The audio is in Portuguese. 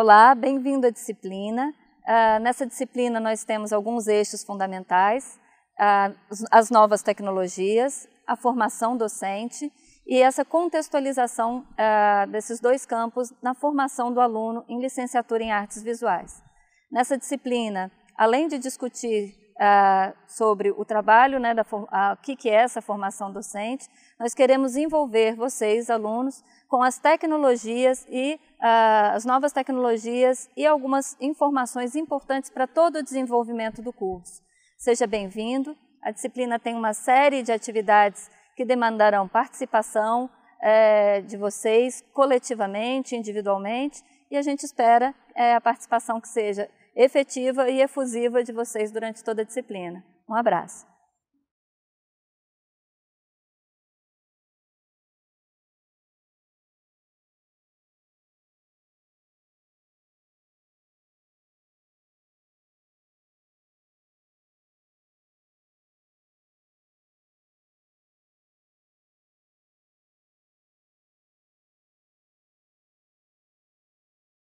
Olá, bem-vindo à disciplina. Uh, nessa disciplina nós temos alguns eixos fundamentais, uh, as novas tecnologias, a formação docente e essa contextualização uh, desses dois campos na formação do aluno em licenciatura em artes visuais. Nessa disciplina, além de discutir ah, sobre o trabalho, né, da, a, ah, o que, que é essa formação docente. Nós queremos envolver vocês, alunos, com as tecnologias e ah, as novas tecnologias e algumas informações importantes para todo o desenvolvimento do curso. Seja bem-vindo. A disciplina tem uma série de atividades que demandarão participação é, de vocês coletivamente, individualmente, e a gente espera é, a participação que seja efetiva e efusiva de vocês durante toda a disciplina. Um abraço.